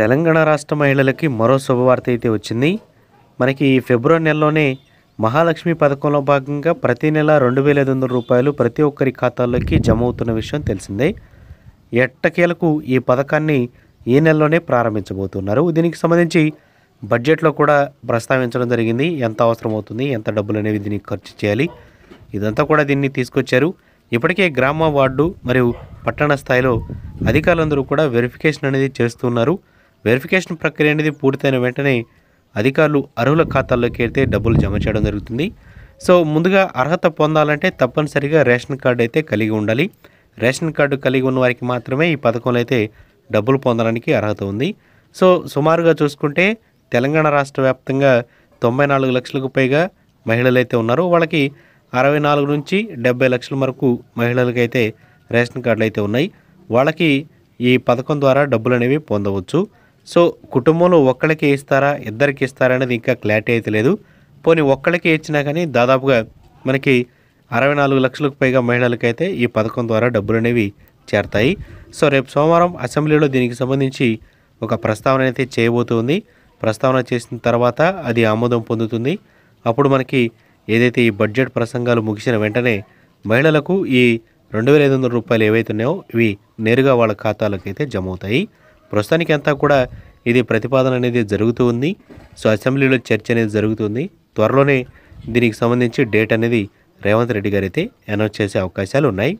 తెలంగాణ రాష్ట్ర మహిళలకి మరో శుభవార్త అయితే వచ్చింది మనకి ఈ ఫిబ్రవరి నెలలోనే మహాలక్ష్మి పథకంలో భాగంగా ప్రతి నెల రెండు వేల ఐదు వందల రూపాయలు ప్రతి ఒక్కరి ఖాతాల్లోకి జమ అవుతున్న విషయం తెలిసిందే ఎట్టకేలకు ఈ పథకాన్ని ఈ నెలలోనే ప్రారంభించబోతున్నారు దీనికి సంబంధించి బడ్జెట్లో కూడా ప్రస్తావించడం జరిగింది ఎంత అవసరం అవుతుంది ఎంత డబ్బులు అనేవి దీనికి ఖర్చు చేయాలి ఇదంతా కూడా దీన్ని తీసుకొచ్చారు ఇప్పటికే గ్రామ వార్డు మరియు పట్టణ స్థాయిలో అధికారులందరూ కూడా వెరిఫికేషన్ అనేది చేస్తున్నారు వెరిఫికేషన్ ప్రక్రియ అనేది పూర్తయిన వెంటనే అధికారులు అర్హుల ఖాతాల్లోకి వెళ్తే డబ్బులు జమ చేయడం జరుగుతుంది సో ముందుగా అర్హత పొందాలంటే తప్పనిసరిగా రేషన్ కార్డు అయితే కలిగి ఉండాలి రేషన్ కార్డు కలిగి ఉన్న వారికి మాత్రమే ఈ పథకంలో అయితే డబ్బులు పొందడానికి అర్హత ఉంది సో సుమారుగా చూసుకుంటే తెలంగాణ రాష్ట్ర వ్యాప్తంగా తొంభై నాలుగు లక్షలకు పైగా మహిళలు అయితే ఉన్నారు వాళ్ళకి అరవై నాలుగు నుంచి డెబ్బై లక్షల వరకు మహిళలకైతే రేషన్ కార్డులు అయితే ఉన్నాయి వాళ్ళకి ఈ పథకం ద్వారా డబ్బులు అనేవి పొందవచ్చు సో కుటుంబంలో ఒక్కడికే ఇస్తారా ఇద్దరికి ఇస్తారా అనేది ఇంకా క్లారిటీ అయితే లేదు పోనీ ఒక్కడికే ఇచ్చినా కానీ దాదాపుగా మనకి అరవై నాలుగు లక్షలకు పైగా మహిళలకైతే ఈ పథకం ద్వారా డబ్బులు అనేవి చేరతాయి సో రేపు సోమవారం అసెంబ్లీలో దీనికి సంబంధించి ఒక ప్రస్తావన అయితే చేయబోతుంది ప్రస్తావన చేసిన తర్వాత అది ఆమోదం పొందుతుంది అప్పుడు మనకి ఏదైతే ఈ బడ్జెట్ ప్రసంగాలు ముగిసిన వెంటనే మహిళలకు ఈ రెండు వేల ఐదు వందల రూపాయలు ఏవైతున్నాయో ఇవి నేరుగా వాళ్ళ ఖాతాలకు అయితే జమ అవుతాయి ప్రస్తుతానికి అంతా కూడా ఇది ప్రతిపాదన అనేది జరుగుతూ ఉంది సో అసెంబ్లీలో చర్చ అనేది జరుగుతుంది త్వరలోనే దీనికి సంబంధించి డేట్ అనేది రేవంత్ రెడ్డి గారు అయితే అనౌన్స్ చేసే అవకాశాలు ఉన్నాయి